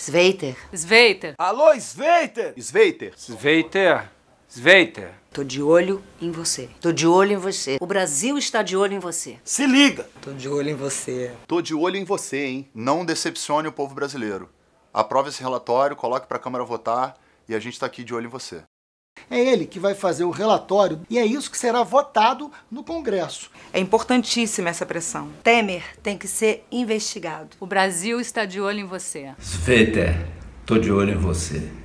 Sveiter. Sveiter. Alô, Sveiter! Sveiter. Sveiter. Sveiter. Tô de olho em você. Tô de olho em você. O Brasil está de olho em você. Se liga! Tô de olho em você. Tô de olho em você, hein? Não decepcione o povo brasileiro. Aprove esse relatório, coloque pra Câmara votar e a gente tá aqui de olho em você. É ele que vai fazer o relatório e é isso que será votado no Congresso. É importantíssima essa pressão. Temer tem que ser investigado. O Brasil está de olho em você. Sveta, tô de olho em você.